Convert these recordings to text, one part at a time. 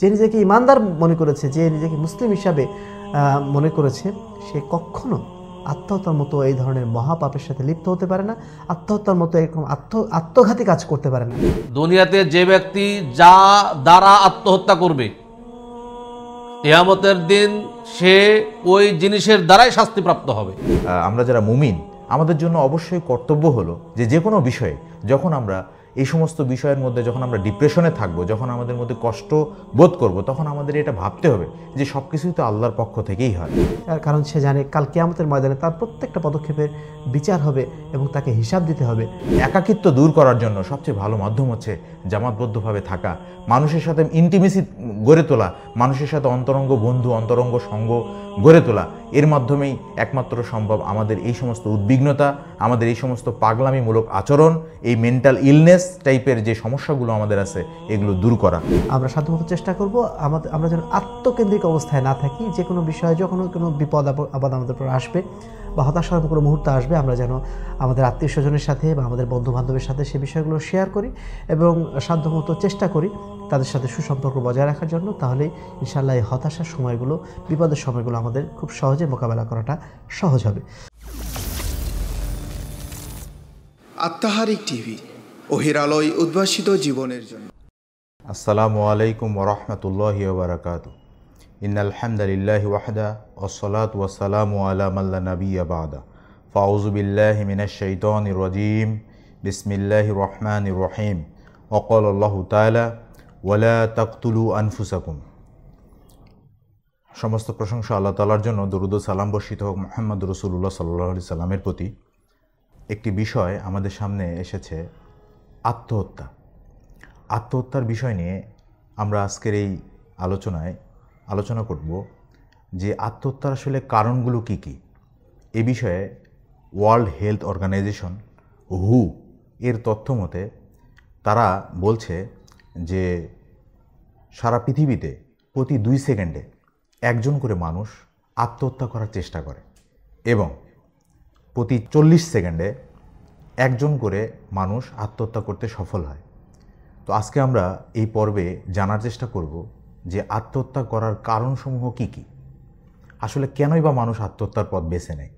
যে নিজেকে ইমানদার মনে করেছে যে নিজেকে মুসলিম হিসাবে মনে করেছে সে কখনো আত্মহত্যার মতো এই ধরনের মহাপাপের সাথে লিপ্ত হতে পারে না আত্মহত্যার মতো এরকম আত্ম আত্মঘাতী কাজ করতে পারে না দুনিয়াতে যে ব্যক্তি যা দ্বারা আত্মহত্যা করবে কেয়ামতের দিন সে ওই জিনিসের দ্বারাই শাস্তিপ্রাপ্ত হবে আমরা যারা মুমিন আমাদের জন্য অবশ্যই কর্তব্য হলো যে যে কোনো বিষয়ে যখন আমরা এই সমস্ত বিষয়ের মধ্যে যখন আমরা ডিপ্রেশনে থাকব যখন আমাদের মধ্যে কষ্ট বোধ করব তখন আমাদের এটা ভাবতে হবে যে সব কিছুই তো আল্লাহর পক্ষ থেকেই হয় তার কারণ সে জানে কাল কেয়ামতের ময়দানে তার প্রত্যেকটা পদক্ষেপের বিচার হবে এবং তাকে হিসাব দিতে হবে একাকিত্ব দূর করার জন্য সবচেয়ে ভালো মাধ্যম হচ্ছে জামাতবদ্ধভাবে থাকা মানুষের সাথে ইন্টিমেসি গড়ে তোলা মানুষের সাথে অন্তরঙ্গ বন্ধু অন্তরঙ্গ সঙ্গ গড়ে তোলা এর মাধ্যমেই একমাত্র সম্ভব আমাদের এই সমস্ত উদ্বিগ্নতা আমাদের এই সমস্ত পাগলামিমূলক আচরণ এই মেন্টাল ইলনেস টাইপের যে সমস্যাগুলো আমাদের আছে এগুলো দূর করা আমরা সাধ্যমতো চেষ্টা করব আমাদের আমরা যেন আত্মকেন্দ্রিক অবস্থায় না থাকি যে কোনো বিষয়ে যখন কোনো বিপদ আপদ আমাদের উপর আসবে বা হতাশার কোনো মুহূর্ত আসবে আমরা যেন আমাদের আত্মীয় স্বজনের সাথে বা আমাদের বন্ধু বান্ধবের সাথে সে বিষয়গুলো শেয়ার করি এবং সাধ্যমতো চেষ্টা করি তাদের সাথে সুসম্পর্ক বজায় রাখার জন্য তাহলে ইনশাল্লাহ এই হতাশার সময়গুলো বিপদের সময়গুলো আমাদের খুব সহজে মোকাবেলা করাটা সহজ হবে আত্মাহারিক টিভি অহিরালয় উদ্ভাসিত জীবনের জন্য আসসালামু আলাইকুম ওরহমতুল্লাহ বারাকাতু ইন আলহামদুলিল্লাহ ওয়াহদা ওসলাত ওয়াসালামু আলামাল্লা নবী আবাদা ফাউজু বিল্লাহি ফাউজুবিল্লাহ মিনাশাইতন রাজিম বিসমিল্লাহ রহমান রহিম অকল আল্লাহ তালা ওয়ালা তাকতুলু আনফুসাকুম সমস্ত প্রশংসা আল্লাহ তালার জন্য দরুদ সালাম বর্ষিত হোক মোহাম্মদ রসুল্লাহ সাল্লি সাল্লামের প্রতি একটি বিষয় আমাদের সামনে এসেছে আত্মহত্যা আত্মহত্যার বিষয় নিয়ে আমরা আজকের এই আলোচনায় আলোচনা করব যে আত্মহত্যার আসলে কারণগুলো কি কি এ বিষয়ে ওয়ার্ল্ড হেলথ অর্গানাইজেশন হু এর তথ্য মতে তারা বলছে যে সারা পৃথিবীতে প্রতি দুই সেকেন্ডে একজন করে মানুষ আত্মহত্যা করার চেষ্টা করে এবং প্রতি চল্লিশ সেকেন্ডে একজন করে মানুষ আত্মহত্যা করতে সফল হয় তো আজকে আমরা এই পর্বে জানার চেষ্টা করব যে আত্মহত্যা করার কারণসমূহ কি কি আসলে কেনই বা মানুষ আত্মহত্যার পথ বেছে নেয়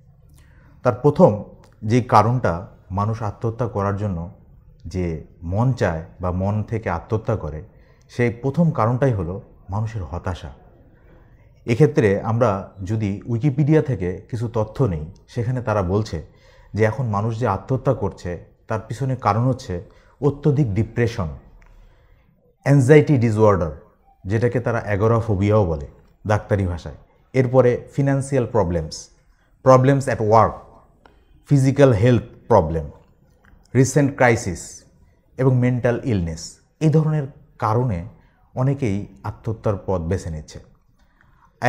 তার প্রথম যে কারণটা মানুষ আত্মহত্যা করার জন্য যে মন চায় বা মন থেকে আত্মহত্যা করে সেই প্রথম কারণটাই হলো মানুষের হতাশা এক্ষেত্রে আমরা যদি উইকিপিডিয়া থেকে কিছু তথ্য নেই সেখানে তারা বলছে যে এখন মানুষ যে আত্মহত্যা করছে তার পিছনে কারণ হচ্ছে অত্যধিক ডিপ্রেশন অ্যাংজাইটি ডিসঅর্ডার যেটাকে তারা অ্যাগোরাফোবিয়াও বলে ডাক্তারি ভাষায় এরপরে financial problems problems at work physical health problem recent crisis এবং মেন্টাল ইলনেস এই ধরনের কারণে অনেকেই আত্মহত্যার পথ বেছে নিচ্ছে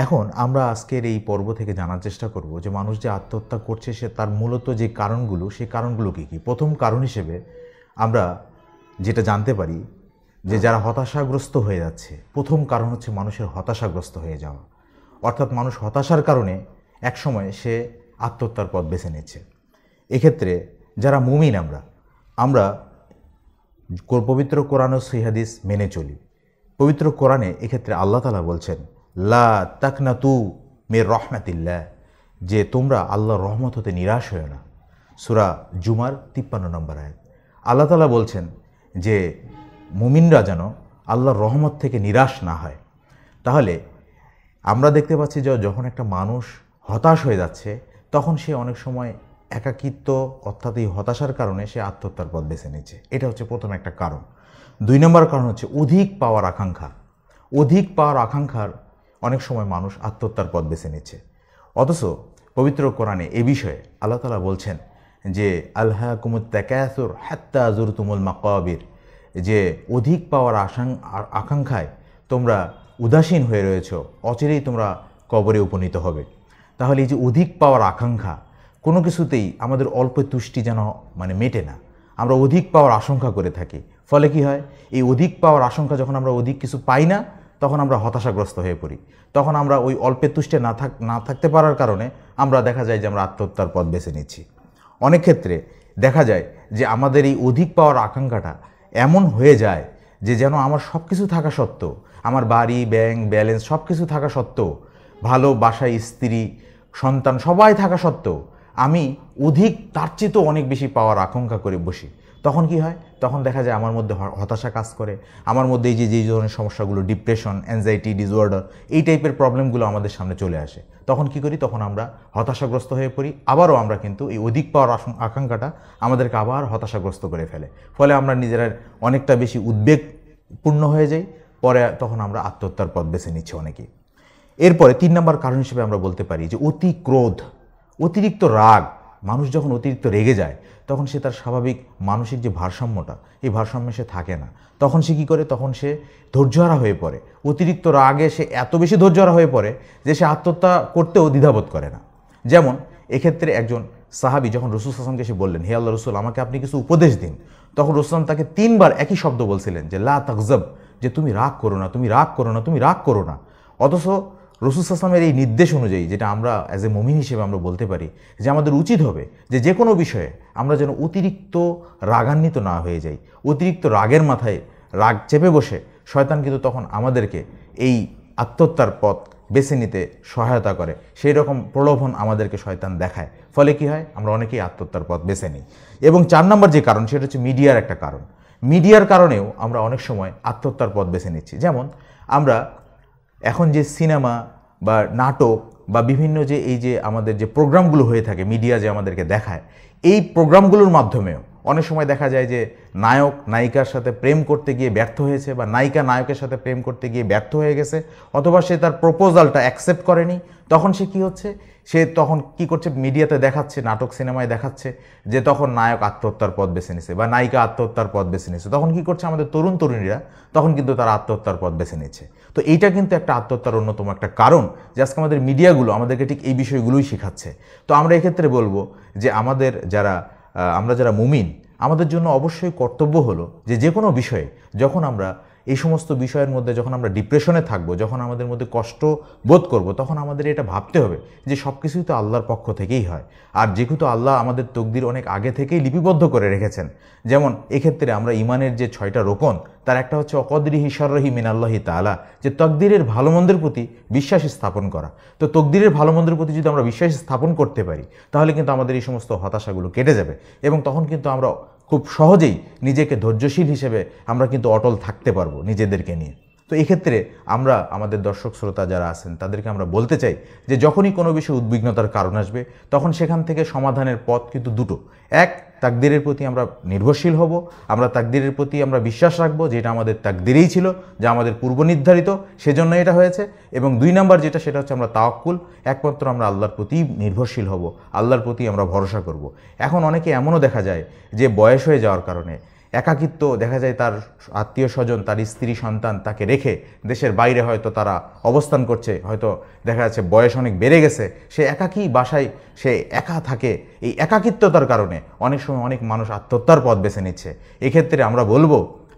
এখন আমরা আজকের এই পর্ব থেকে জানার চেষ্টা করব যে মানুষ যে আত্মহত্যা করছে সে তার মূলত যে কারণগুলো সেই কারণগুলো কী কী প্রথম কারণ হিসেবে আমরা যেটা জানতে পারি যে যারা হতাশাগ্রস্ত হয়ে যাচ্ছে প্রথম কারণ হচ্ছে মানুষের হতাশাগ্রস্ত হয়ে যাওয়া অর্থাৎ মানুষ হতাশার কারণে একসময় সে আত্মহত্যার পথ বেছে নিচ্ছে এক্ষেত্রে যারা মুমিন আমরা আমরা পবিত্র কোরআন ও সিহাদিস মেনে চলি পবিত্র কোরআনে এক্ষেত্রে আল্লাহ তালা বলছেন লা তাকনা তু মে রহমাতিল্লা যে তোমরা আল্লাহর রহমত হতে নিরাশ হয়ে না সুরা জুমার তিপ্পান্ন নম্বর আয় আল্লাহ তালা বলছেন যে মুমিনরা যেন আল্লাহর রহমত থেকে নিরাশ না হয় তাহলে আমরা দেখতে পাচ্ছি যে যখন একটা মানুষ হতাশ হয়ে যাচ্ছে তখন সে অনেক সময় একাকিত্ব অর্থাৎ এই হতাশার কারণে সে আত্মহত্যার পথ বেছে নিচ্ছে এটা হচ্ছে প্রথম একটা কারণ দুই নম্বর কারণ হচ্ছে অধিক পাওয়ার আকাঙ্ক্ষা অধিক পাওয়ার আকাঙ্ক্ষার অনেক সময় মানুষ আত্মহত্যার পথ বেছে নিচ্ছে অথচ পবিত্র কোরআনে এ বিষয়ে আল্লাহ তালা বলছেন যে আল্লাহ কুমুদ ত্যাকায়াসুর হ্যাত্তা জুর তুমুল মাকাবির যে অধিক পাওয়ার আশাং আকাঙ্ক্ষায় তোমরা উদাসীন হয়ে রয়েছ অচিরেই তোমরা কবরে উপনীত হবে তাহলে এই যে অধিক পাওয়ার আকাঙ্ক্ষা কোনো কিছুতেই আমাদের অল্প তুষ্টি যেন মানে মেটে না আমরা অধিক পাওয়ার আশঙ্কা করে থাকি ফলে কি হয় এই অধিক পাওয়ার আশঙ্কা যখন আমরা অধিক কিছু পাই না তখন আমরা হতাশাগ্রস্ত হয়ে পড়ি তখন আমরা ওই অল্পের তুষ্টে না থাক না থাকতে পারার কারণে আমরা দেখা যায় যে আমরা আত্মহত্যার পথ বেছে নিচ্ছি অনেক ক্ষেত্রে দেখা যায় যে আমাদের এই অধিক পাওয়ার আকাঙ্ক্ষাটা এমন হয়ে যায় যে যেন আমার সব কিছু থাকা সত্ত্বেও আমার বাড়ি ব্যাংক ব্যালেন্স সব কিছু থাকা সত্ত্বেও ভালো বাসায় স্ত্রী সন্তান সবাই থাকা সত্ত্বেও আমি অধিক তার চেয়েতেও অনেক বেশি পাওয়ার আকাঙ্ক্ষা করে বসি তখন কি হয় তখন দেখা যায় আমার মধ্যে হতাশা কাজ করে আমার মধ্যে এই যে যেই ধরনের সমস্যাগুলো ডিপ্রেশন অ্যাংজাইটি ডিসঅর্ডার এই টাইপের প্রবলেমগুলো আমাদের সামনে চলে আসে তখন কি করি তখন আমরা হতাশাগ্রস্ত হয়ে পড়ি আবারও আমরা কিন্তু এই অধিক পাওয়ার আকাঙ্ক্ষাটা আমাদেরকে আবার হতাশাগ্রস্ত করে ফেলে ফলে আমরা নিজেরা অনেকটা বেশি উদ্বেগপূর্ণ হয়ে যাই পরে তখন আমরা আত্মহত্যার পথ বেছে নিচ্ছি অনেকেই এরপরে তিন নম্বর কারণ হিসেবে আমরা বলতে পারি যে অতি ক্রোধ অতিরিক্ত রাগ মানুষ যখন অতিরিক্ত রেগে যায় তখন সে তার স্বাভাবিক মানসিক যে ভারসাম্যটা এই ভারসাম্যে সে থাকে না তখন সে কী করে তখন সে ধৈর্যহারা হয়ে পড়ে অতিরিক্ত রাগে সে এত বেশি ধৈর্যহারা হয়ে পড়ে যে সে আত্মহত্যা করতেও দ্বিধাবোধ করে না যেমন এক্ষেত্রে একজন সাহাবি যখন রসুল হাসানকে সে বললেন হে আল্লাহ রসুল আমাকে আপনি কিছু উপদেশ দিন তখন রসুল তাকে তিনবার একই শব্দ বলছিলেন যে লা তাকজব যে তুমি রাগ করো না তুমি রাগ করো না তুমি রাগ করো না অথচ রসুলামের এই নির্দেশ অনুযায়ী যেটা আমরা অ্যাজ এ মমিন হিসেবে আমরা বলতে পারি যে আমাদের উচিত হবে যে যে কোনো বিষয়ে আমরা যেন অতিরিক্ত রাগান্বিত না হয়ে যাই অতিরিক্ত রাগের মাথায় রাগ চেপে বসে শয়তান কিন্তু তখন আমাদেরকে এই আত্মহত্যার পথ বেছে নিতে সহায়তা করে সেই রকম প্রলোভন আমাদেরকে শয়তান দেখায় ফলে কি হয় আমরা অনেকেই আত্মহত্যার পথ বেছে নিই এবং চার নম্বর যে কারণ সেটা হচ্ছে মিডিয়ার একটা কারণ মিডিয়ার কারণেও আমরা অনেক সময় আত্মহত্যার পথ বেছে নিচ্ছি যেমন আমরা এখন যে সিনেমা বা নাটক বা বিভিন্ন যে এই যে আমাদের যে প্রোগ্রামগুলো হয়ে থাকে মিডিয়া যে আমাদেরকে দেখায় এই প্রোগ্রামগুলোর মাধ্যমেও অনেক সময় দেখা যায় যে নায়ক নায়িকার সাথে প্রেম করতে গিয়ে ব্যর্থ হয়েছে বা নায়িকা নায়কের সাথে প্রেম করতে গিয়ে ব্যর্থ হয়ে গেছে অথবা সে তার প্রপোজালটা অ্যাকসেপ্ট করেনি তখন সে কি হচ্ছে সে তখন কি করছে মিডিয়াতে দেখাচ্ছে নাটক সিনেমায় দেখাচ্ছে যে তখন নায়ক আত্মহত্যার পথ বেছে নিছে বা নায়িকা আত্মহত্যার পথ বেছে নিছে তখন কি করছে আমাদের তরুণ তরুণীরা তখন কিন্তু তারা আত্মহত্যার পথ বেছে নিচ্ছে তো এইটা কিন্তু একটা আত্মহত্যার অন্যতম একটা কারণ যে আজকে আমাদের মিডিয়াগুলো আমাদেরকে ঠিক এই বিষয়গুলোই শেখাচ্ছে তো আমরা এক্ষেত্রে বলবো যে আমাদের যারা আমরা যারা মুমিন আমাদের জন্য অবশ্যই কর্তব্য হলো যে যে কোনো বিষয়ে যখন আমরা এই সমস্ত বিষয়ের মধ্যে যখন আমরা ডিপ্রেশনে থাকবো যখন আমাদের মধ্যে কষ্ট বোধ করব তখন আমাদের এটা ভাবতে হবে যে সব কিছুই তো আল্লাহর পক্ষ থেকেই হয় আর যেহেতু আল্লাহ আমাদের তকদির অনেক আগে থেকেই লিপিবদ্ধ করে রেখেছেন যেমন এক্ষেত্রে আমরা ইমানের যে ছয়টা রোপণ তার একটা হচ্ছে অকদরি হিসারহি মিনাল্লাহি তালা যে তকদিরের ভালো মন্দের প্রতি বিশ্বাস স্থাপন করা তো তকদিরের ভালো মন্দের প্রতি যদি আমরা বিশ্বাস স্থাপন করতে পারি তাহলে কিন্তু আমাদের এই সমস্ত হতাশাগুলো কেটে যাবে এবং তখন কিন্তু আমরা খুব সহজেই নিজেকে ধৈর্যশীল হিসেবে আমরা কিন্তু অটল থাকতে পারবো নিজেদেরকে নিয়ে তো এক্ষেত্রে আমরা আমাদের দর্শক শ্রোতা যারা আছেন তাদেরকে আমরা বলতে চাই যে যখনই কোনো বিষয়ে উদ্বিগ্নতার কারণ আসবে তখন সেখান থেকে সমাধানের পথ কিন্তু দুটো এক তাকদিরের প্রতি আমরা নির্ভরশীল হব আমরা তাকদিরের প্রতি আমরা বিশ্বাস রাখব যে এটা আমাদের তাকদিরেই ছিল যা আমাদের পূর্ব নির্ধারিত সেজন্য এটা হয়েছে এবং দুই নাম্বার যেটা সেটা হচ্ছে আমরা তাওয়াক্কুল একমাত্র আমরা আল্লাহর প্রতি নির্ভরশীল হব আল্লাহর প্রতি আমরা ভরসা করব এখন অনেকে এমনও দেখা যায় যে বয়স হয়ে যাওয়ার কারণে একাকিত্ব দেখা যায় তার আত্মীয় স্বজন তার স্ত্রী সন্তান তাকে রেখে দেশের বাইরে হয়তো তারা অবস্থান করছে হয়তো দেখা যাচ্ছে বয়স অনেক বেড়ে গেছে সে একাকী বাসায় সে একা থাকে এই একাকিত্বতার কারণে অনেক সময় অনেক মানুষ আত্মহত্যার পথ বেছে নিচ্ছে এক্ষেত্রে আমরা বলবো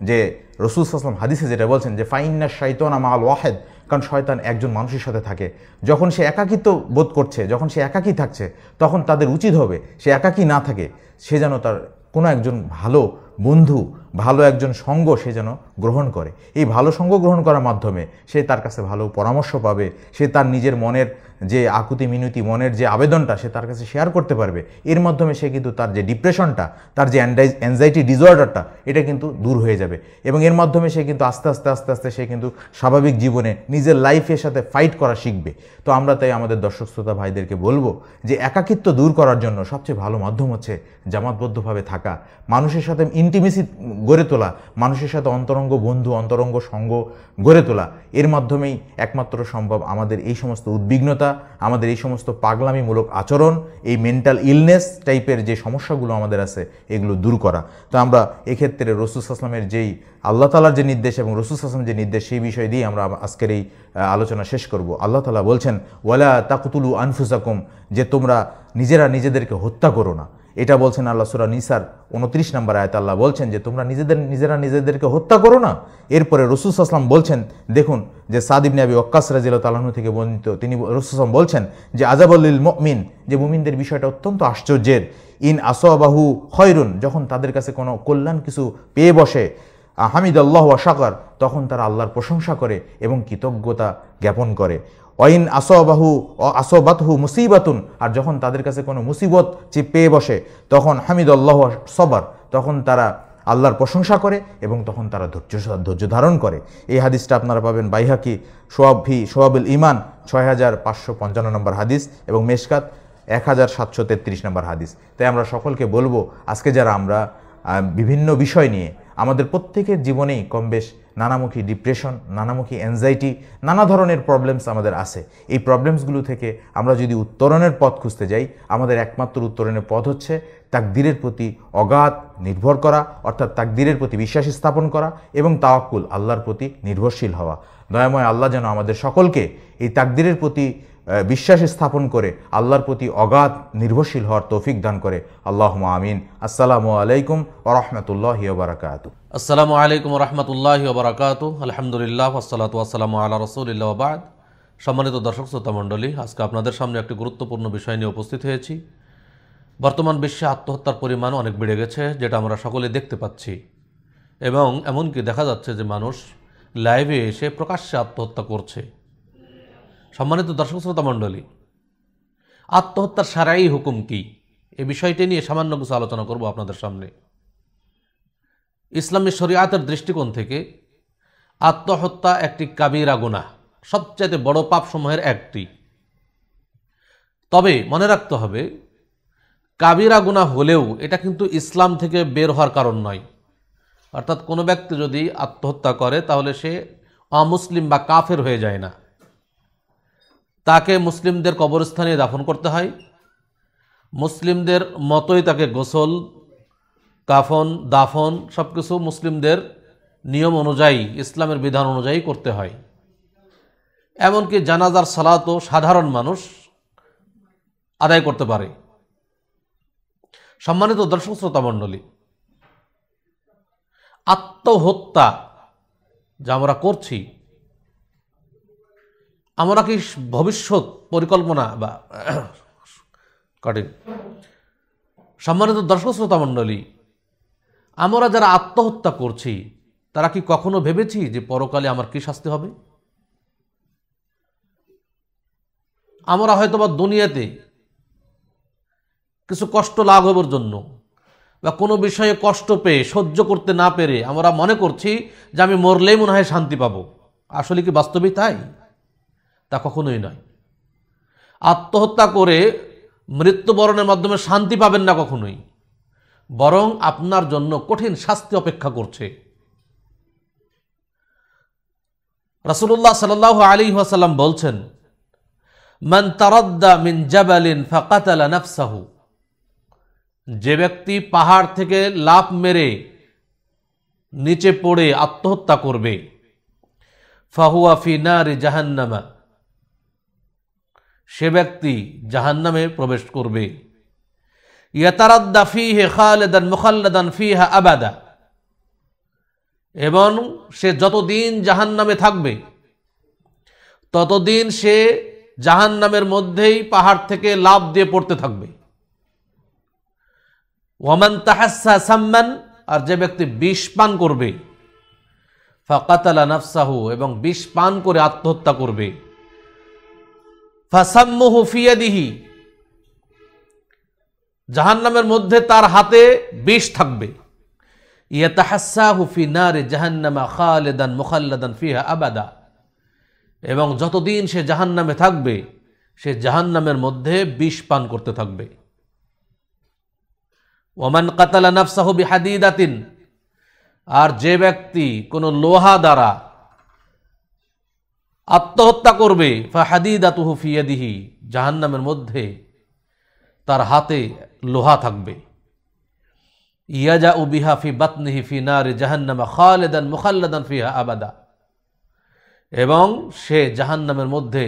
যে রসুল আসলাম হাদিসে যেটা বলছেন যে ফাইন্না শাইতনা মাল ওয়াহেদ কারণ শয়তান একজন মানুষের সাথে থাকে যখন সে একাকিত্ব বোধ করছে যখন সে একাকী থাকছে তখন তাদের উচিত হবে সে একাকী না থাকে সে যেন তার কোনো একজন ভালো বন্ধু ভালো একজন সঙ্গ সে যেন গ্রহণ করে এই ভালো সঙ্গ গ্রহণ করার মাধ্যমে সে তার কাছে ভালো পরামর্শ পাবে সে তার নিজের মনের যে আকুতি মিনতি মনের যে আবেদনটা সে তার কাছে শেয়ার করতে পারবে এর মাধ্যমে সে কিন্তু তার যে ডিপ্রেশনটা তার যে অ্যাংজাইটি ডিসঅর্ডারটা এটা কিন্তু দূর হয়ে যাবে এবং এর মাধ্যমে সে কিন্তু আস্তে আস্তে আস্তে আস্তে সে কিন্তু স্বাভাবিক জীবনে নিজের লাইফের সাথে ফাইট করা শিখবে তো আমরা তাই আমাদের দর্শক শ্রোতা ভাইদেরকে বলবো যে একাকিত্ব দূর করার জন্য সবচেয়ে ভালো মাধ্যম হচ্ছে জামাতবদ্ধভাবে থাকা মানুষের সাথে ইন্টিমেসি গড়ে তোলা মানুষের সাথে অন্তরঙ্গ অন্তরঙ্গ বন্ধু অন্তরঙ্গ সঙ্গ গড়ে তোলা এর মাধ্যমেই একমাত্র সম্ভব আমাদের এই সমস্ত উদ্বিগ্নতা আমাদের এই সমস্ত পাগলামিমূলক আচরণ এই মেন্টাল ইলনেস টাইপের যে সমস্যাগুলো আমাদের আছে এগুলো দূর করা তো আমরা এক্ষেত্রে রসুল আসলামের যেই আল্লাহ তালার যে নির্দেশ এবং রসুল আসলাম যে নির্দেশ সেই বিষয় দিয়ে আমরা আজকের এই আলোচনা শেষ করব আল্লাহ তালা বলছেন ওয়ালা তাকুতুলু আনফুসাকুম যে তোমরা নিজেরা নিজেদেরকে হত্যা করো না এটা বলছেন আল্লাহ সুরা নিসার উনত্রিশ নম্বর আয়ত আল্লাহ বলছেন যে তোমরা নিজেদের নিজেরা নিজেদেরকে হত্যা করো না এরপরে রসুল আসলাম বলছেন দেখুন যে সাদিব নাবি অক্কাস রাজিল তালাহনু থেকে বর্ণিত তিনি রসুলাম বলছেন যে আজাবলিল মমিন যে মুমিনদের বিষয়টা অত্যন্ত আশ্চর্যের ইন আসবাহু হয়রুন যখন তাদের কাছে কোনো কল্যাণ কিছু পেয়ে বসে হামিদ আল্লাহ আশাকর তখন তারা আল্লাহর প্রশংসা করে এবং কৃতজ্ঞতা জ্ঞাপন করে অইন আসবাহু অ আসবাতহু মুসিবাতুন আর যখন তাদের কাছে কোনো মুসিবত যে পেয়ে বসে তখন হামিদ আল্লাহ সবার তখন তারা আল্লাহর প্রশংসা করে এবং তখন তারা ধৈর্য ধৈর্য ধারণ করে এই হাদিসটা আপনারা পাবেন বাইহাকি সোয়াব ভি সোয়াবুল ইমান ছয় হাজার পাঁচশো পঞ্চান্ন নম্বর হাদিস এবং মেশকাত এক হাজার সাতশো তেত্রিশ নম্বর হাদিস তাই আমরা সকলকে বলবো আজকে যারা আমরা বিভিন্ন বিষয় নিয়ে আমাদের প্রত্যেকের জীবনেই কম বেশ নানামুখী ডিপ্রেশন নানামুখী অ্যাংজাইটি নানা ধরনের প্রবলেমস আমাদের আছে এই প্রবলেমসগুলো থেকে আমরা যদি উত্তরণের পথ খুঁজতে যাই আমাদের একমাত্র উত্তরণের পথ হচ্ছে তাকদিরের প্রতি অগাধ নির্ভর করা অর্থাৎ তাকদিরের প্রতি বিশ্বাস স্থাপন করা এবং তাওয়াক্কুল আল্লাহর প্রতি নির্ভরশীল হওয়া দয়াময় আল্লাহ যেন আমাদের সকলকে এই তাকদিরের প্রতি বিশ্বাস স্থাপন করে আল্লাহর প্রতি অগাধ নির্ভরশীল হওয়ার তৌফিক দান করে আল্লাহ আমিন আসসালামু আলাইকুম রহমতুল্লাহ বারাকাত আসসালামু আলাইকুম রহমতুল্লাহ বারাকাত আলহামদুলিল্লাহ আসসালাম আল্লাহ রসুলিল্লাহ বাদ সম্মানিত দর্শক শ্রোতা মণ্ডলী আজকে আপনাদের সামনে একটি গুরুত্বপূর্ণ বিষয় নিয়ে উপস্থিত হয়েছি বর্তমান বিশ্বে আত্মহত্যার পরিমাণ অনেক বেড়ে গেছে যেটা আমরা সকলে দেখতে পাচ্ছি এবং এমনকি দেখা যাচ্ছে যে মানুষ লাইভে এসে প্রকাশ্যে আত্মহত্যা করছে সম্মানিত দর্শক শ্রোতা মণ্ডলী আত্মহত্যার সারাই হুকুম কি এ বিষয়টি নিয়ে সামান্য কিছু আলোচনা করব আপনাদের সামনে ইসলামী শরিয়াতের দৃষ্টিকোণ থেকে আত্মহত্যা একটি কাবিরা গুণা সবচেয়ে বড় সমূহের একটি তবে মনে রাখতে হবে কাবিরা গুণা হলেও এটা কিন্তু ইসলাম থেকে বের হওয়ার কারণ নয় অর্থাৎ কোনো ব্যক্তি যদি আত্মহত্যা করে তাহলে সে অমুসলিম বা কাফের হয়ে যায় না তাকে মুসলিমদের কবরস্থানে দাফন করতে হয় মুসলিমদের মতোই তাকে গোসল কাফন দাফন সব কিছু মুসলিমদের নিয়ম অনুযায়ী ইসলামের বিধান অনুযায়ী করতে হয় এমনকি জানাজার সালাতও সাধারণ মানুষ আদায় করতে পারে সম্মানিত দর্শক শ্রোতা মণ্ডলী আত্মহত্যা যা আমরা করছি আমরা কি ভবিষ্যৎ পরিকল্পনা বা কঠিন সম্মানিত দর্শক শ্রোতা মণ্ডলী আমরা যারা আত্মহত্যা করছি তারা কি কখনো ভেবেছি যে পরকালে আমার কি শাস্তি হবে আমরা হয়তো বা দুনিয়াতে কিছু কষ্ট লাঘবের জন্য বা কোনো বিষয়ে কষ্ট পেয়ে সহ্য করতে না পেরে আমরা মনে করছি যে আমি মরলেই মনে হয় শান্তি পাবো আসলে কি বাস্তবিক তাই তা কখনোই নয় আত্মহত্যা করে মৃত্যুবরণের মাধ্যমে শান্তি পাবেন না কখনোই বরং আপনার জন্য কঠিন শাস্তি অপেক্ষা করছে রাসুল্লাহ সাল আলী আসাল্লাম বলছেন মান তারদ্দা মিন জাবালিন ফাকাতালা নাফসাহু যে ব্যক্তি পাহাড় থেকে লাফ মেরে নিচে পড়ে আত্মহত্যা করবে ফাহুয়া ফি নারি জাহান্নামা সে ব্যক্তি জাহান্নামে প্রবেশ করবে ইয়াতারাদ্দা ফিহে খালেদান মুখাল্লাদান ফিহা আবাদা এবং সে যতদিন জাহান্নামে থাকবে ততদিন সে জাহান্নামের মধ্যেই পাহাড় থেকে লাভ দিয়ে পড়তে থাকবে ওমান তাহাসা সাম্মান আর যে ব্যক্তি বিষ পান করবে ফাকাতালা নাফসাহু এবং বিষ পান করে আত্মহত্যা করবে ফাসাম্মু হুফিয়াদিহি জাহান্নামের মধ্যে তার হাতে বিষ থাকবে আবাদা এবং যতদিন সে জাহান্নামে থাকবে সে জাহান্নামের মধ্যে বিষ পান করতে থাকবে ওমান কাতালা নাফসাহ বিহাদিদাতিন আর যে ব্যক্তি কোনো লোহা দ্বারা আত্মহত্যা করবে ফাহাদিদাতুহু ফিয়াদিহি জাহান্নামের মধ্যে তার হাতে লোহা থাকবে ইয়াজা উবিহা ফি বাতনিহি ফি নারে জাহান্নামা খালেদান মুখাল্লাদান ফিহা আবাদা এবং সে জাহান্নামের মধ্যে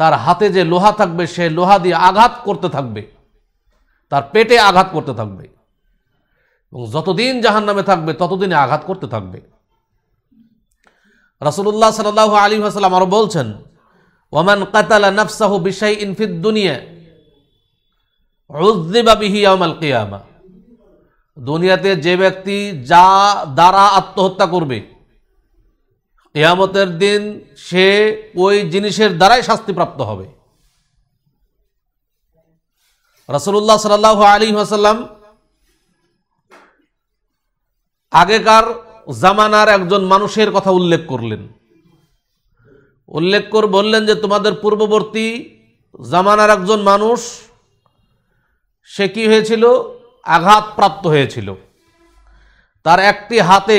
তার হাতে যে লোহা থাকবে সে লোহা দিয়ে আঘাত করতে থাকবে তার পেটে আঘাত করতে থাকবে এবং যতদিন জাহান্নামে থাকবে ততদিনে আঘাত করতে থাকবে রাসুল্লাহ সাল্লাহ আলী হাসলাম আরও বলছেন ওমান কাতালা নফসাহ বিশাই ইনফিদ দুনিয়া রুদ্দিবাবিহি কিয়ামা দুনিয়াতে যে ব্যক্তি যা দ্বারা আত্মহত্যা করবে কেয়ামতের দিন সে ওই জিনিসের দ্বারাই শাস্তিপ্রাপ্ত হবে রসুল্লাহ সাল্লাহ আলী আসাল্লাম আগেকার জামানার একজন মানুষের কথা উল্লেখ করলেন উল্লেখ কর বললেন যে তোমাদের পূর্ববর্তী জামানার একজন মানুষ সে কি হয়েছিল আঘাতপ্রাপ্ত হয়েছিল তার একটি হাতে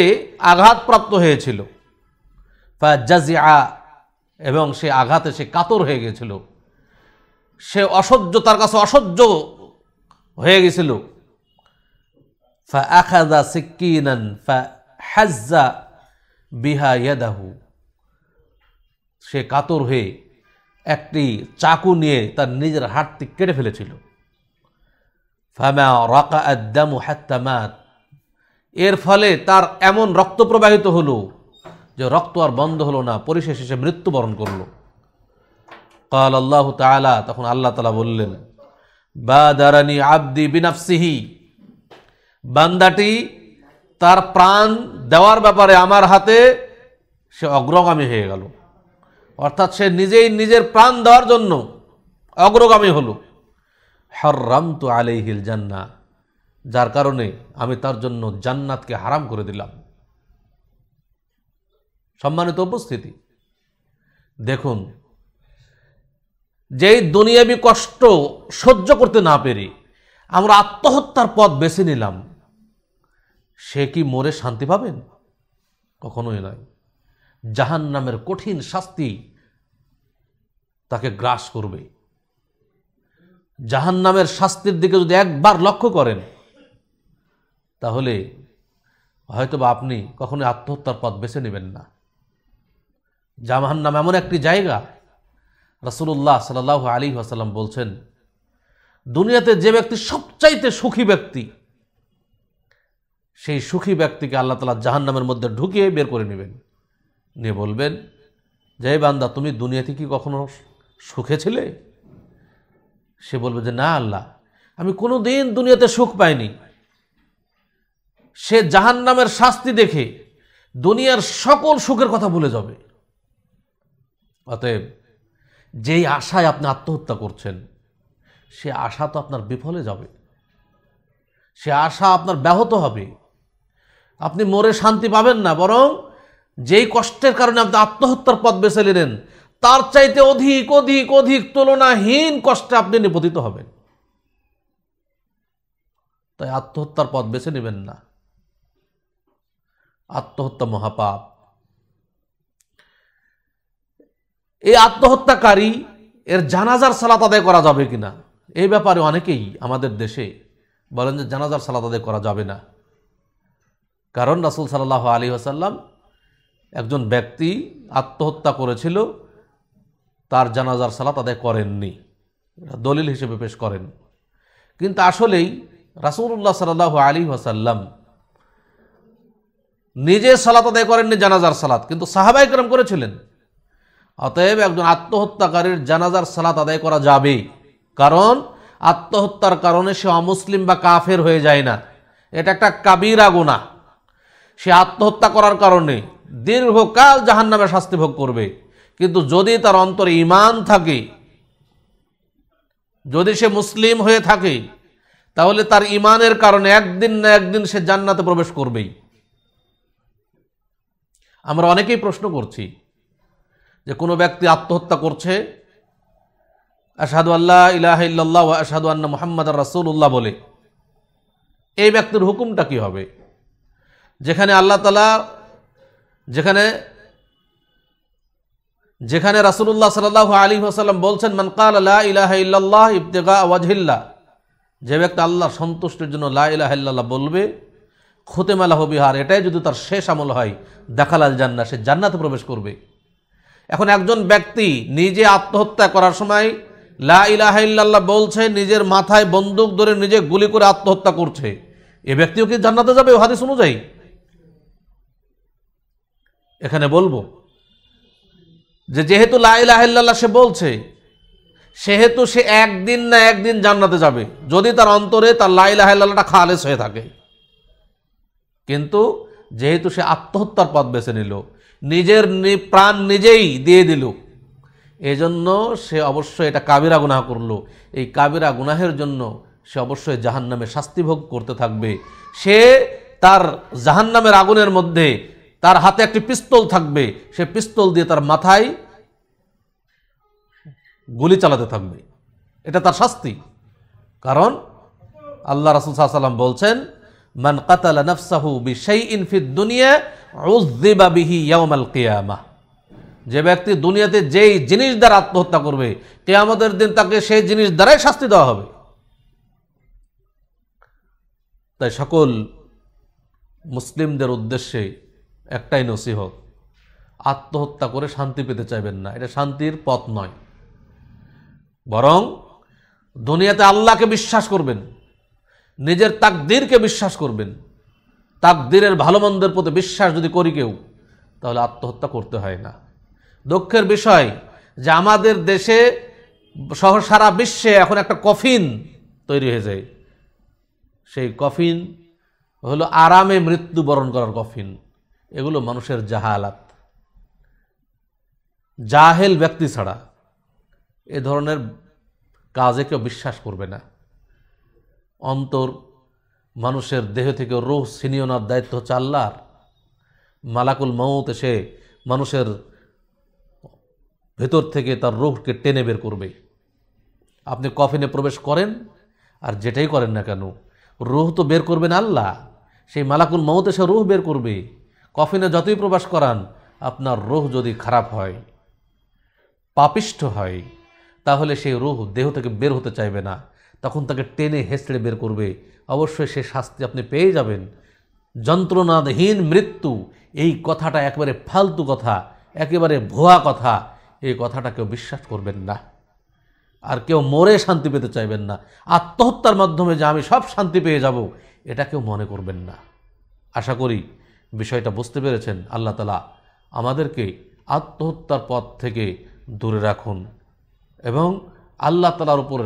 আঘাতপ্রাপ্ত হয়েছিল এবং সে আঘাতে সে কাতর হয়ে গেছিল সে অসহ্য তার কাছে অসহ্য হয়ে গেছিল হাজ্জা বিহা ইয়াদাহু সে কাতর হয়ে একটি চাকু নিয়ে তার নিজের হাতটি কেটে ফেলেছিল ফ্যামা রকা আদামু হাত্তামাত এর ফলে তার এমন রক্ত প্রবাহিত হলো যে রক্ত আর বন্ধ হলো না পরিশেষে সে মৃত্যুবরণ করলো কাল আল্লাহ তালা তখন আল্লাহ তালা বললেন বা দারানি আব্দি বিনাফসিহি বান্দাটি তার প্রাণ দেওয়ার ব্যাপারে আমার হাতে সে অগ্রগামী হয়ে গেল অর্থাৎ সে নিজেই নিজের প্রাণ দেওয়ার জন্য অগ্রগামী হলো হররাম আলে হিল জান্না যার কারণে আমি তার জন্য জান্নাতকে হারাম করে দিলাম সম্মানিত উপস্থিতি দেখুন যেই দুনিয়াবি কষ্ট সহ্য করতে না পেরে আমরা আত্মহত্যার পথ বেছে নিলাম সে কি মোরে শান্তি পাবেন কখনোই নয় জাহান নামের কঠিন শাস্তি তাকে গ্রাস করবে জাহান নামের শাস্তির দিকে যদি একবার লক্ষ্য করেন তাহলে হয়তোবা আপনি কখনোই আত্মহত্যার পথ বেছে নেবেন না জাহান নাম এমন একটি জায়গা রসুল্লাহ সাল্লাহ আলী আসাল্লাম বলছেন দুনিয়াতে যে ব্যক্তি সবচাইতে সুখী ব্যক্তি সেই সুখী ব্যক্তিকে আল্লাহ তালা জাহান্নামের মধ্যে ঢুকিয়ে বের করে নেবেন নিয়ে বলবেন যে বান্দা তুমি দুনিয়াতে কি কখনো সুখে ছিলে সে বলবে যে না আল্লাহ আমি কোনো দিন দুনিয়াতে সুখ পাইনি সে জাহান্নামের শাস্তি দেখে দুনিয়ার সকল সুখের কথা ভুলে যাবে অতএব যেই আশায় আপনি আত্মহত্যা করছেন সে আশা তো আপনার বিফলে যাবে সে আশা আপনার ব্যাহত হবে আপনি মোরে শান্তি পাবেন না বরং যেই কষ্টের কারণে আপনি আত্মহত্যার পথ বেছে নিলেন তার চাইতে অধিক অধিক অধিক তুলনাহীন কষ্টে আপনি নিপতিত হবেন তাই আত্মহত্যার পথ বেছে নেবেন না আত্মহত্যা মহাপাপ এই আত্মহত্যাকারী এর জানাজার সালাত আদায় করা যাবে কিনা এই ব্যাপারে অনেকেই আমাদের দেশে বলেন যে জানাজার সালাত আদায় করা যাবে না কারণ রাসুল সাল্লাহ আলী আসাল্লাম একজন ব্যক্তি আত্মহত্যা করেছিল তার জানাজার সালাত আদায় করেননি দলিল হিসেবে পেশ করেন কিন্তু আসলেই রাসুল্লাহ সাল্লাহ আলী আসাল্লাম নিজে সালাত আদায় করেননি জানাজার সালাত কিন্তু সাহাবাইকরম করেছিলেন অতএব একজন আত্মহত্যাকারীর জানাজার সালাত আদায় করা যাবে কারণ আত্মহত্যার কারণে সে অমুসলিম বা কাফের হয়ে যায় না এটা একটা কাবিরা গোনা সে আত্মহত্যা করার কারণে দীর্ঘকাল জাহান নামে শাস্তি ভোগ করবে কিন্তু যদি তার অন্তরে ইমান থাকে যদি সে মুসলিম হয়ে থাকে তাহলে তার ইমানের কারণে একদিন না একদিন সে জান্নাতে প্রবেশ করবেই আমরা অনেকেই প্রশ্ন করছি যে কোনো ব্যক্তি আত্মহত্যা করছে আসাদু আল্লাহ ইলাহ ইল্লাহ আসাদু আন্না মোহাম্মদ রাসুল্লাহ বলে এই ব্যক্তির হুকুমটা কি হবে যেখানে আল্লাহ তালা যেখানে যেখানে রাসুল্লাহ সাল্লাহ আলী হাসাল্লাম বলছেন মনকাল আল্লাহ ইলাহ ইল্লাহ ইবতেগা ওয়াজহিল্লা যে ব্যক্তি আল্লাহ সন্তুষ্টের জন্য লা ইল্লাহ বলবে হবি বিহার এটাই যদি তার শেষ আমল হয় দেখালাল জান্না সে জান্নাতে প্রবেশ করবে এখন একজন ব্যক্তি নিজে আত্মহত্যা করার সময় লা ইলাহ ইল্লাহ বলছে নিজের মাথায় বন্দুক ধরে নিজে গুলি করে আত্মহত্যা করছে এ ব্যক্তিও কি জান্নাতে যাবে হাদিস অনুযায়ী এখানে বলবো যে যেহেতু লাইলাহাল্লাহ সে বলছে সেহেতু সে একদিন না একদিন জান্নাতে যাবে যদি তার অন্তরে তার লাইলাহাল্লাহটা খালেস হয়ে থাকে কিন্তু যেহেতু সে আত্মহত্যার পথ বেছে নিল নিজের প্রাণ নিজেই দিয়ে দিল এজন্য সে অবশ্যই এটা কাবিরা গুনাহ করলো এই কাবিরা গুনাহের জন্য সে অবশ্যই জাহান্নামে শাস্তি ভোগ করতে থাকবে সে তার জাহান্নামের আগুনের মধ্যে তার হাতে একটি পিস্তল থাকবে সে পিস্তল দিয়ে তার মাথায় গুলি চালাতে থাকবে এটা তার শাস্তি কারণ আল্লাহ রাসুল সাল্লাম বলছেন মান কাতালা নফসাহু সেই ইনফিদ দুনিয়া উজ্জিবা বিহি ইয়ামাল কেয়ামা যে ব্যক্তি দুনিয়াতে যেই জিনিস দ্বারা আত্মহত্যা করবে কেয়ামতের দিন তাকে সেই জিনিস দ্বারাই শাস্তি দেওয়া হবে তাই সকল মুসলিমদের উদ্দেশ্যে একটাই নসিহত আত্মহত্যা করে শান্তি পেতে চাইবেন না এটা শান্তির পথ নয় বরং দুনিয়াতে আল্লাহকে বিশ্বাস করবেন নিজের তাকদিরকে বিশ্বাস করবেন তাকদিরের ভালো মন্দের প্রতি বিশ্বাস যদি করি কেউ তাহলে আত্মহত্যা করতে হয় না দুঃখের বিষয় যে আমাদের দেশে সহ সারা বিশ্বে এখন একটা কফিন তৈরি হয়ে যায় সেই কফিন হলো আরামে মৃত্যুবরণ করার কফিন এগুলো মানুষের জাহালাত জাহেল ব্যক্তি ছাড়া এ ধরনের কাজে কেউ বিশ্বাস করবে না অন্তর মানুষের দেহ থেকে রোহ সিনিয়নার দায়িত্ব হচ্ছে আল্লাহর মালাকুল মৌত এসে মানুষের ভেতর থেকে তার রোহকে টেনে বের করবে আপনি কফিনে প্রবেশ করেন আর যেটাই করেন না কেন রোহ তো বের করবেন আল্লাহ সেই মালাকুল মৌত এসে রোহ বের করবে কফিনে যতই প্রবাস করান আপনার রোহ যদি খারাপ হয় পাপিষ্ঠ হয় তাহলে সেই রোহ দেহ থেকে বের হতে চাইবে না তখন তাকে টেনে হেঁচড়ে বের করবে অবশ্যই সে শাস্তি আপনি পেয়ে যাবেন যন্ত্রণাদহীন মৃত্যু এই কথাটা একেবারে ফালতু কথা একেবারে ভুয়া কথা এই কথাটা কেউ বিশ্বাস করবেন না আর কেউ মরে শান্তি পেতে চাইবেন না আত্মহত্যার মাধ্যমে যে আমি সব শান্তি পেয়ে যাব এটা কেউ মনে করবেন না আশা করি বিষয়টা বুঝতে পেরেছেন আল্লাহ তালা আমাদেরকে আত্মহত্যার পথ থেকে দূরে রাখুন এবং আল্লাহ তালার উপর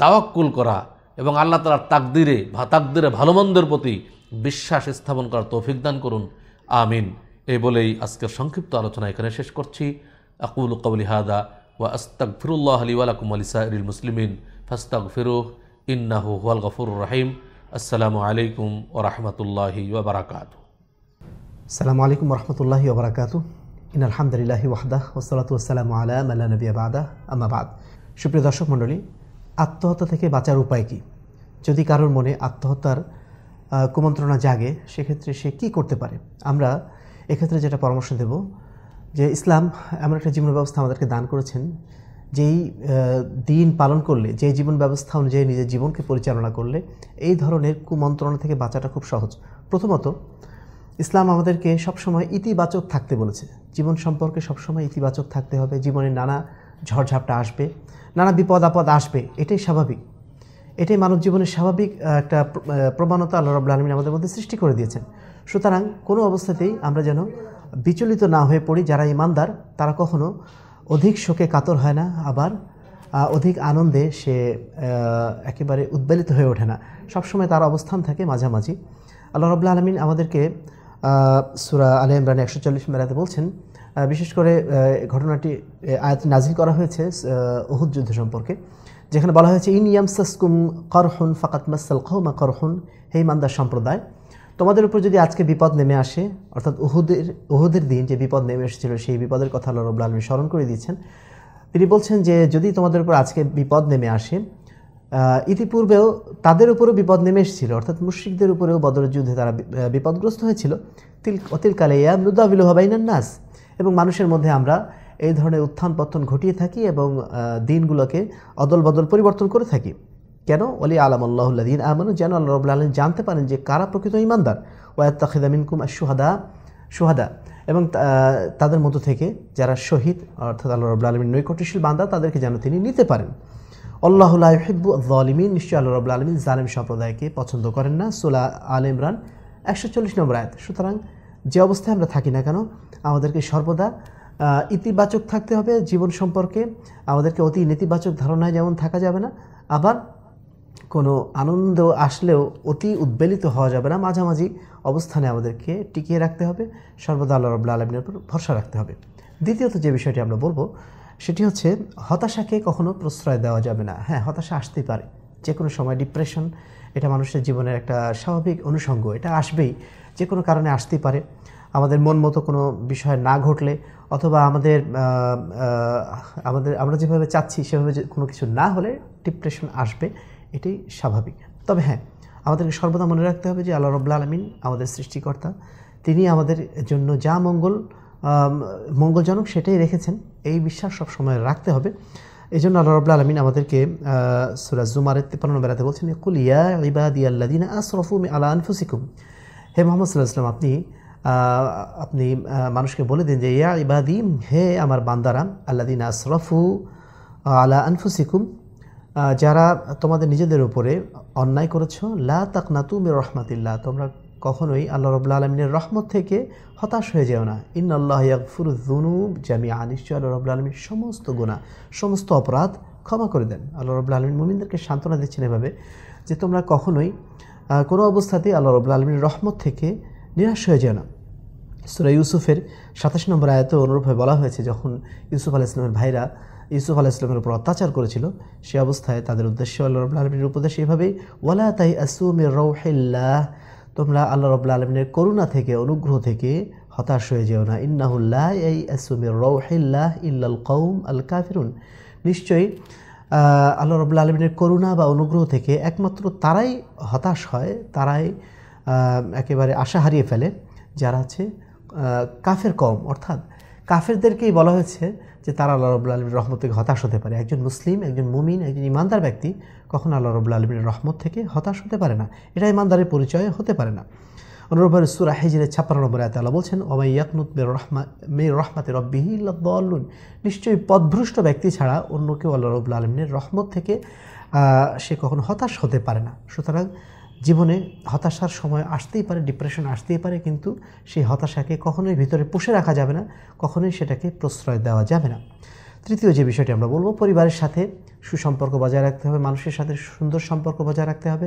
তাওয়াক্কুল করা এবং আল্লাহ তালার তাকদিরে তাকদিরে ভালো মন্দের প্রতি বিশ্বাস স্থাপন করার তৌফিক দান করুন আমিন এই বলেই আজকের সংক্ষিপ্ত আলোচনা এখানে শেষ করছি আকুল কবলি হাদা ওয়া আস্তাক ফিরুল্লাহ আলী ওয়ালাকুম আলী সাহরুল মুসলিমিন ফাস্তাক ফিরুহ ইন্নাহু হুয়াল গফুর রাহিম আসসালামু আলাইকুম ও রহমতুল্লাহি বারাকাতু সালামু আলাইকুম রহমতুল্লাহি ওবরাকাতু ইন আলহামদুলিল্লাহি ওয়াহদাহ ওসলাত ওসালাম আলা মাল্লা নবী আবাদা আমাবাদ সুপ্রিয় দর্শক মণ্ডলী আত্মহত্যা থেকে বাঁচার উপায় কী যদি কারোর মনে আত্মহত্যার কুমন্ত্রণা জাগে সেক্ষেত্রে সে কি করতে পারে আমরা এক্ষেত্রে যেটা পরামর্শ দেব যে ইসলাম এমন একটা জীবন ব্যবস্থা আমাদেরকে দান করেছেন যেই দিন পালন করলে যে জীবন ব্যবস্থা অনুযায়ী নিজের জীবনকে পরিচালনা করলে এই ধরনের কুমন্ত্রণা থেকে বাঁচাটা খুব সহজ প্রথমত ইসলাম আমাদেরকে সবসময় ইতিবাচক থাকতে বলেছে জীবন সম্পর্কে সবসময় ইতিবাচক থাকতে হবে জীবনে নানা ঝড়ঝাপটা আসবে নানা বিপদ আপদ আসবে এটাই স্বাভাবিক এটাই মানব জীবনের স্বাভাবিক একটা প্রমাণতা আল্লাহ রব্লা আলমিন আমাদের মধ্যে সৃষ্টি করে দিয়েছেন সুতরাং কোনো অবস্থাতেই আমরা যেন বিচলিত না হয়ে পড়ি যারা ইমানদার তারা কখনো অধিক শোকে কাতর হয় না আবার অধিক আনন্দে সে একেবারে উদ্বেলিত হয়ে ওঠে না সবসময় তার অবস্থান থাকে মাঝামাঝি আল্লাহ রব্লা আলমিন আমাদেরকে সুরা আলে ইমরান একশো চল্লিশ মেলাতে বলছেন বিশেষ করে ঘটনাটি আয়াত নাজিল করা হয়েছে ওহুদ যুদ্ধ সম্পর্কে যেখানে বলা হয়েছে ইন ইয়ামসাসকুম করহুন ফাকাত মাসাল কৌমা করহুন হে ইমানদার সম্প্রদায় তোমাদের উপর যদি আজকে বিপদ নেমে আসে অর্থাৎ উহুদের উহুদের দিন যে বিপদ নেমে এসেছিল সেই বিপদের কথা আল্লাহ রবুল্লা আলমী স্মরণ করে দিয়েছেন তিনি বলছেন যে যদি তোমাদের উপর আজকে বিপদ নেমে আসে ইতিপূর্বেও তাদের উপরেও বিপদ নেমে এসেছিল অর্থাৎ মুশ্রিকদের উপরেও বদরের যুদ্ধে তারা বিপদগ্রস্ত হয়েছিল তিল অতিলকালে ইয়াবলুদাবিল হবাইনার নাস এবং মানুষের মধ্যে আমরা এই ধরনের উত্থান পত্তন ঘটিয়ে থাকি এবং দিনগুলোকে অদল বদল পরিবর্তন করে থাকি কেন অলি আলম আল্লাহুল্লা দিন আহমানু যেন আল্লাহ রবুল্লা আলম জানতে পারেন যে কারা প্রকৃত ইমানদার ওয়াত তাখিদামিন সুহাদা সুহাদা এবং তাদের মতো থেকে যারা শহীদ অর্থাৎ আল্লাহ রবুল্লা আলমীর নৈকটিশীল বান্দা তাদেরকে যেন তিনি নিতে পারেন আল্লাহুল্লাহ হিব্বু জলিমিন নিশ্চয় আল্লাহ রবুল্লা আলমিন জালেম সম্প্রদায়কে পছন্দ করেন না সোলা আল ইমরান একশো চল্লিশ নম্বর আয়াত সুতরাং যে অবস্থায় আমরা থাকি না কেন আমাদেরকে সর্বদা ইতিবাচক থাকতে হবে জীবন সম্পর্কে আমাদেরকে অতি নেতিবাচক ধারণায় যেমন থাকা যাবে না আবার কোনো আনন্দ আসলেও অতি উদ্বেলিত হওয়া যাবে না মাঝামাঝি অবস্থানে আমাদেরকে টিকিয়ে রাখতে হবে সর্বদা আল্লাহ রব্লা আলমিনের উপর ভরসা রাখতে হবে দ্বিতীয়ত যে বিষয়টি আমরা বলবো সেটি হচ্ছে হতাশাকে কখনো প্রশ্রয় দেওয়া যাবে না হ্যাঁ হতাশা আসতেই পারে যে কোনো সময় ডিপ্রেশন এটা মানুষের জীবনের একটা স্বাভাবিক অনুষঙ্গ এটা আসবেই যে কোনো কারণে আসতেই পারে আমাদের মন মতো কোনো বিষয় না ঘটলে অথবা আমাদের আমাদের আমরা যেভাবে চাচ্ছি সেভাবে কোনো কিছু না হলে ডিপ্রেশন আসবে এটি স্বাভাবিক তবে হ্যাঁ আমাদেরকে সর্বদা মনে রাখতে হবে যে আল্লাহ রব্লা আলমিন আমাদের সৃষ্টিকর্তা তিনি আমাদের জন্য যা মঙ্গল মঙ্গলজনক সেটাই রেখেছেন এই বিশ্বাস সব সময় রাখতে হবে এই জন্য আল্লাহ রবুল্লা আলমিন আমাদেরকে সুরাজ জুমারের তেপান্ন বেড়াতে বলছেন কুল ইয়া ইবাদি আল্লাদিন আলা আনফুসিকুম হে মোহাম্মদ সাল্লাহ আপনি আপনি মানুষকে বলে দিন যে ইয়া ইবাদি হে আমার বান্দারা আল্লাদিন আসরফু আলা আনফুসিকুম যারা তোমাদের নিজেদের উপরে অন্যায় করেছ লা তাকনাতু মির রহমাতিল্লা তোমরা কখনোই আল্লাহ রবুল্লা আলমিনের রহমত থেকে হতাশ হয়ে যেও না ইন আল্লাহ ইয়াকফুর জুনুব জামিয়া নিশ্চয় আল্লাহ রবুল্লা আলমীর সমস্ত গুণা সমস্ত অপরাধ ক্ষমা করে দেন আল্লাহ রবুল্লা আলমিন মুমিনদেরকে সান্ত্বনা দিচ্ছেন এভাবে যে তোমরা কখনোই কোনো অবস্থাতেই আল্লাহ রবুল্লা আলমীর রহমত থেকে নিরাশ হয়ে যেও না সুরা ইউসুফের সাতাশ নম্বর আয়ত অনুরূপে বলা হয়েছে যখন ইউসুফ আল ইসলামের ভাইরা ইউসুফ আল ইসলামের উপর অত্যাচার করেছিল সে অবস্থায় তাদের উদ্দেশ্যে আল্লাহ রবুল্লা আলমীর উপদেশ এভাবেই ওয়ালা তাই আসুমের রৌহিল্লাহ তোমরা আল্লাহ রব্লা আলমিনের করুণা থেকে অনুগ্রহ থেকে হতাশ হয়ে যেও না ইন্নাহুল্লাহ এই আসুমির রৌহিল্লাহ ইল্লাল কৌম আল কাফিরুন নিশ্চয়ই আল্লাহ রবুল্লা আলমিনের করুণা বা অনুগ্রহ থেকে একমাত্র তারাই হতাশ হয় তারাই একেবারে আশা হারিয়ে ফেলে যারা আছে কাফের কম অর্থাৎ কাফেরদেরকেই বলা হয়েছে যে তারা আল্লাহ রবুল্লা আলমীর রহমত থেকে হতাশ হতে পারে একজন মুসলিম একজন মুমিন একজন ইমানদার ব্যক্তি কখন আল্লাহ রবুল্লা আলমীর রহমত থেকে হতাশ হতে পারে না এটা ইমানদারের পরিচয় হতে পারে না অনুরূপভাবে সুরা হিজিরের ছাপ্পান্ন নম্বর আয় তালা বলছেন ওমাই ইয়াকনুত মের রহমা মের রহমাতে রব্বিহিল্লাল্লুন নিশ্চয়ই পদভ্রষ্ট ব্যক্তি ছাড়া অন্য কেউ আল্লাহ রবুল্লা আলমিনের রহমত থেকে সে কখনো হতাশ হতে পারে না সুতরাং জীবনে হতাশার সময় আসতেই পারে ডিপ্রেশন আসতেই পারে কিন্তু সেই হতাশাকে কখনোই ভিতরে পুষে রাখা যাবে না কখনোই সেটাকে প্রশ্রয় দেওয়া যাবে না তৃতীয় যে বিষয়টি আমরা বলবো পরিবারের সাথে সুসম্পর্ক বজায় রাখতে হবে মানুষের সাথে সুন্দর সম্পর্ক বজায় রাখতে হবে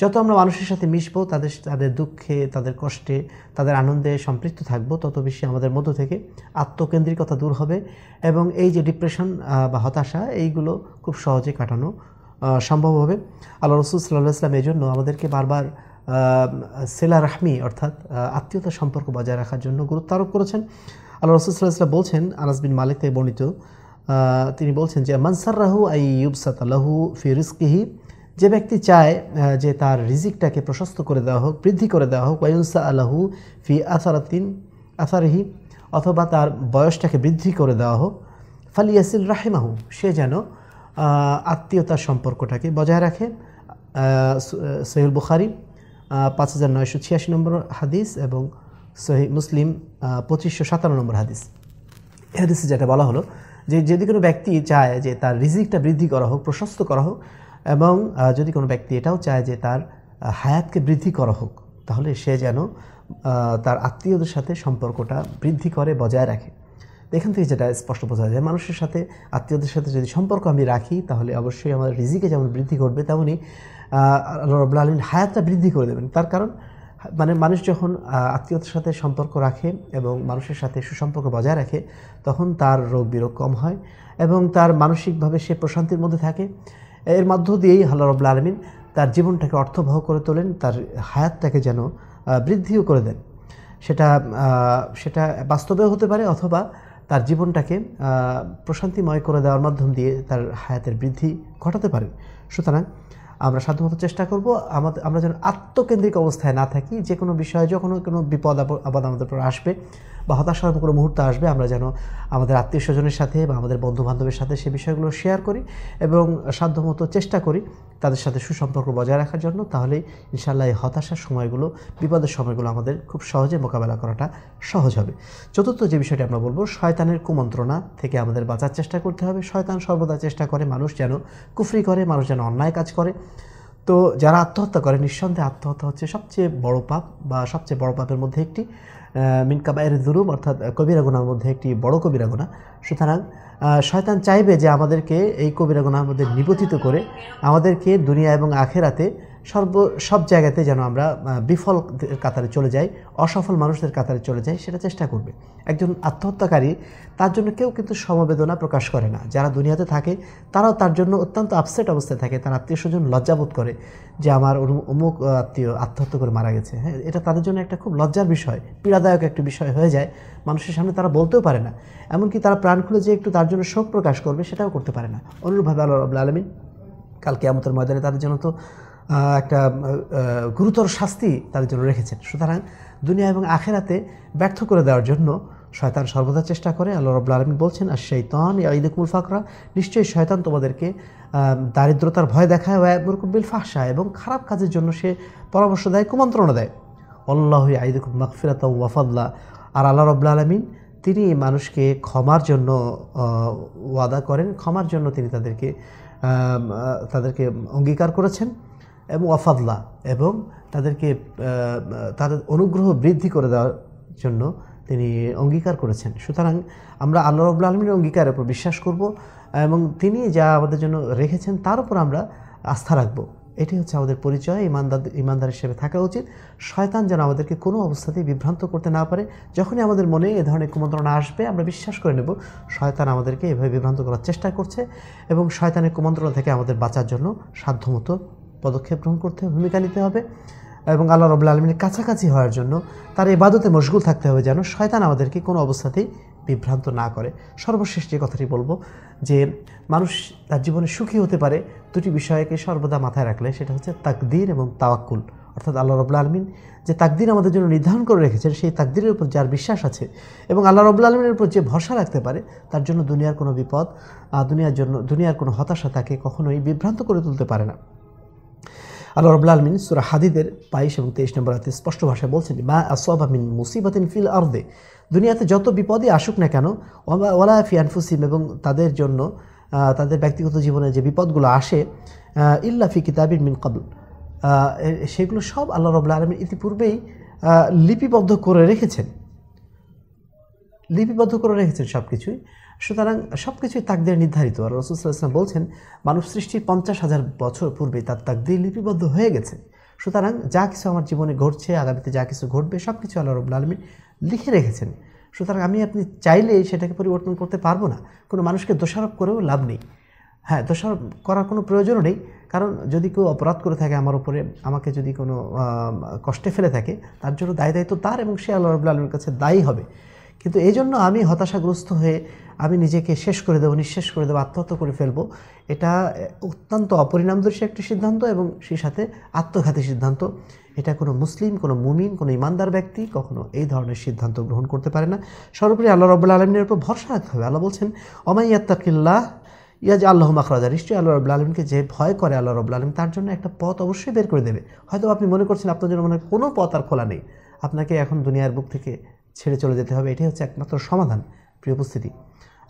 যত আমরা মানুষের সাথে মিশবো তাদের তাদের দুঃখে তাদের কষ্টে তাদের আনন্দে সম্পৃক্ত থাকব তত বেশি আমাদের মধ্য থেকে আত্মকেন্দ্রিকতা দূর হবে এবং এই যে ডিপ্রেশন বা হতাশা এইগুলো খুব সহজে কাটানো সম্ভব হবে আল্লাহ রসুল সাল্লাহ ইসলাম এই জন্য আমাদেরকে বারবার সেলা রাহমি অর্থাৎ আত্মীয়তা সম্পর্ক বজায় রাখার জন্য গুরুত্ব আরোপ করেছেন আল্লাহ রসুল সাল্লাহ ইসলাম বলছেন আনাস বিন মালিক তাই বর্ণিত তিনি বলছেন যে রাহু আই ইউবসাত আল্লাহু ফিরিস্কিহি যে ব্যক্তি চায় যে তার রিজিকটাকে প্রশস্ত করে দেওয়া হোক বৃদ্ধি করে দেওয়া হোক ওয়াইউনসা আল্লাহু ফি আসারাতিন আসারহি অথবা তার বয়সটাকে বৃদ্ধি করে দেওয়া হোক ফালিয়াসিল রাহেমাহু সে যেন আত্মীয়তার সম্পর্কটাকে বজায় রাখে সহিউল বুখারি পাঁচ হাজার নয়শো ছিয়াশি নম্বর হাদিস এবং সহি মুসলিম পঁচিশশো সাতান্ন নম্বর হাদিস হাদিসে যেটা বলা হলো যে যদি কোনো ব্যক্তি চায় যে তার রিজিকটা বৃদ্ধি করা হোক প্রশস্ত করা হোক এবং যদি কোনো ব্যক্তি এটাও চায় যে তার হায়াতকে বৃদ্ধি করা হোক তাহলে সে যেন তার আত্মীয়দের সাথে সম্পর্কটা বৃদ্ধি করে বজায় রাখে এখান থেকে যেটা স্পষ্ট বোঝা যায় মানুষের সাথে আত্মীয়দের সাথে যদি সম্পর্ক আমি রাখি তাহলে অবশ্যই আমার রিজিকে যেমন বৃদ্ধি করবে তেমনি রবুল রবুল্লা আলমিন হায়াতটা বৃদ্ধি করে দেবেন তার কারণ মানে মানুষ যখন আত্মীয়তার সাথে সম্পর্ক রাখে এবং মানুষের সাথে সুসম্পর্ক বজায় রাখে তখন তার রোগ বিরোগ কম হয় এবং তার মানসিকভাবে সে প্রশান্তির মধ্যে থাকে এর মধ্য দিয়েই আল্লাহ রবুল্লা আলমিন তার জীবনটাকে অর্থবহ করে তোলেন তার হায়াতটাকে যেন বৃদ্ধিও করে দেন সেটা সেটা বাস্তবেও হতে পারে অথবা তার জীবনটাকে প্রশান্তিময় করে দেওয়ার মাধ্যম দিয়ে তার হায়াতের বৃদ্ধি ঘটাতে পারেন সুতরাং আমরা সাধ্যমতো চেষ্টা করব আমাদের আমরা যেন আত্মকেন্দ্রিক অবস্থায় না থাকি যে কোনো বিষয়ে যখন কোনো বিপদ আপদ আমাদের উপর আসবে বা হতাশার কোনো মুহূর্ত আসবে আমরা যেন আমাদের আত্মীয় স্বজনের সাথে বা আমাদের বন্ধু বান্ধবের সাথে সে বিষয়গুলো শেয়ার করি এবং সাধ্যমতো চেষ্টা করি তাদের সাথে সুসম্পর্ক বজায় রাখার জন্য তাহলে ইনশাল্লাহ এই হতাশার সময়গুলো বিপদের সময়গুলো আমাদের খুব সহজে মোকাবেলা করাটা সহজ হবে চতুর্থ যে বিষয়টি আমরা বলবো শয়তানের কুমন্ত্রণা থেকে আমাদের বাঁচার চেষ্টা করতে হবে শয়তান সর্বদা চেষ্টা করে মানুষ যেন কুফরি করে মানুষ যেন অন্যায় কাজ করে তো যারা আত্মহত্যা করে নিঃসন্দেহে আত্মহত্যা হচ্ছে সবচেয়ে বড় পাপ বা সবচেয়ে বড় পাপের মধ্যে একটি মিন কাবায়ের জুলুম অর্থাৎ কবিরা মধ্যে একটি বড় কবিরা সুতরাং শয়তান চাইবে যে আমাদেরকে এই কবিরা মধ্যে নিপতিত করে আমাদেরকে দুনিয়া এবং আখেরাতে সর্ব সব জায়গাতে যেন আমরা বিফলদের কাতারে চলে যাই অসফল মানুষদের কাতারে চলে যাই সেটা চেষ্টা করবে একজন আত্মহত্যাকারী তার জন্য কেউ কিন্তু সমবেদনা প্রকাশ করে না যারা দুনিয়াতে থাকে তারাও তার জন্য অত্যন্ত আপসেট অবস্থায় থাকে তার আত্মীয় স্বজন লজ্জাবোধ করে যে আমার অমুক আত্মীয় আত্মহত্যা করে মারা গেছে হ্যাঁ এটা তাদের জন্য একটা খুব লজ্জার বিষয় পীড়াদায়ক একটি বিষয় হয়ে যায় মানুষের সামনে তারা বলতেও পারে না এমনকি তারা প্রাণ খুলে যে একটু তার জন্য শোক প্রকাশ করবে সেটাও করতে পারে না অনুরূপভাবে আল্লাহ রবুল্লা আলমিন কালকে আমাদের ময়দানে তাদের জন্য তো একটা গুরুতর শাস্তি তাদের জন্য রেখেছেন সুতরাং দুনিয়া এবং আখেরাতে ব্যর্থ করে দেওয়ার জন্য শয়তান সর্বদা চেষ্টা করে আল্লাহ রব্লা আলমী বলছেন আর শৈতান ইদুকুল ফাকরা নিশ্চয়ই শয়তান তোমাদেরকে দারিদ্রতার ভয় দেখায় ওয়াবুরকুবিল ফাহসা এবং খারাপ কাজের জন্য সে পরামর্শ দেয় কুমন্ত্রণা দেয় অল্লাহ আইদুকুল মাকফিরাত ওয়াফাল্লা আর আল্লাহ রব্লা আলমিন তিনি মানুষকে ক্ষমার জন্য ওয়াদা করেন ক্ষমার জন্য তিনি তাদেরকে তাদেরকে অঙ্গীকার করেছেন এবং অফাদলা এবং তাদেরকে তাদের অনুগ্রহ বৃদ্ধি করে দেওয়ার জন্য তিনি অঙ্গীকার করেছেন সুতরাং আমরা আল্লাহ রবুল্লা আলমীর অঙ্গীকারের উপর বিশ্বাস করব এবং তিনি যা আমাদের জন্য রেখেছেন তার উপর আমরা আস্থা রাখব এটি হচ্ছে আমাদের পরিচয় ইমানদার ইমানদার হিসেবে থাকা উচিত শয়তান যেন আমাদেরকে কোনো অবস্থাতেই বিভ্রান্ত করতে না পারে যখনই আমাদের মনে এ ধরনের কুমন্ত্রণা আসবে আমরা বিশ্বাস করে নেব শয়তান আমাদেরকে এভাবে বিভ্রান্ত করার চেষ্টা করছে এবং শয়তানের কুমন্ত্রণা থেকে আমাদের বাঁচার জন্য সাধ্যমতো পদক্ষেপ গ্রহণ করতে হবে ভূমিকা নিতে হবে এবং আল্লাহ রবুল্লা আলমিনের কাছাকাছি হওয়ার জন্য তার এবাদতে মশগুল থাকতে হবে যেন শয়তান আমাদেরকে কোনো অবস্থাতেই বিভ্রান্ত না করে সর্বশেষ যে কথাটি বলবো যে মানুষ তার জীবনে সুখী হতে পারে দুটি বিষয়কে সর্বদা মাথায় রাখলে সেটা হচ্ছে তাকদির এবং তাওয়াক্কুল অর্থাৎ আল্লাহ রবুল্লা আলমিন যে তাকদির আমাদের জন্য নির্ধারণ করে রেখেছেন সেই তাকদিরের উপর যার বিশ্বাস আছে এবং আল্লাহ রবুল্লা আলমিনের উপর যে ভরসা রাখতে পারে তার জন্য দুনিয়ার কোনো বিপদ দুনিয়ার জন্য দুনিয়ার কোনো হতাশা তাকে কখনোই বিভ্রান্ত করে তুলতে পারে না আল্লাহ রবুল্লা আলমিন সুরা হাদিদের বাইশ এবং তেইশ নম্বর হাতে স্পষ্ট ভাষায় বলছেন মা মুসিবত ইন ফিল আর্দে দুনিয়াতে যত বিপদই আসুক না কেন ওলা ফি এবং তাদের জন্য তাদের ব্যক্তিগত জীবনে যে বিপদগুলো আসে ইল্লা ফি কিতাবিন মিন কাবুল সেগুলো সব আল্লাহ রবুল্লা আলমিন ইতিপূর্বেই লিপিবদ্ধ করে রেখেছেন লিপিবদ্ধ করে রেখেছেন সব কিছুই সুতরাং সব কিছুই তাকদের নির্ধারিত আর রসুলাম বলছেন মানব সৃষ্টির পঞ্চাশ হাজার বছর পূর্বে তার তাকদের লিপিবদ্ধ হয়ে গেছে সুতরাং যা কিছু আমার জীবনে ঘটছে আগামীতে যা কিছু ঘটবে সব কিছু আল্লাহ রবুল্লা আলমী লিখে রেখেছেন সুতরাং আমি আপনি চাইলে সেটাকে পরিবর্তন করতে পারবো না কোনো মানুষকে দোষারোপ করেও লাভ নেই হ্যাঁ দোষারোপ করার কোনো প্রয়োজনও নেই কারণ যদি কেউ অপরাধ করে থাকে আমার ওপরে আমাকে যদি কোনো কষ্টে ফেলে থাকে তার জন্য দায় দায়িত্ব তার এবং সে আল্লাহ রবুল্লা আলমীর কাছে দায়ী হবে কিন্তু এই জন্য আমি হতাশাগ্রস্ত হয়ে আমি নিজেকে শেষ করে দেবো নিঃশেষ করে দেবো আত্মহত্যা করে ফেলবো এটা অত্যন্ত অপরিণামদর্শী একটি সিদ্ধান্ত এবং সেই সাথে আত্মঘাতী সিদ্ধান্ত এটা কোনো মুসলিম কোনো মুমিন কোনো ইমানদার ব্যক্তি কখনো এই ধরনের সিদ্ধান্ত গ্রহণ করতে পারে না সর্বোপরি আল্লাহ রবুল্লা আলমিনের উপর ভরসা রাখতে হবে আল্লাহ বলছেন অমাই ইয়াত্তাকিল্লাহ ইয়াজ আল্লাহ মাখরাজা নিশ্চয়ই আল্লাহ রবুল্লা আলমকে যে ভয় করে আল্লাহ রবুল্লা আলম তার জন্য একটা পথ অবশ্যই বের করে দেবে হয়তো আপনি মনে করছেন আপনার জন্য মনে কোনো পথ আর খোলা নেই আপনাকে এখন দুনিয়ার বুক থেকে ছেড়ে চলে যেতে হবে এটাই হচ্ছে একমাত্র সমাধান প্রিয় উপস্থিতি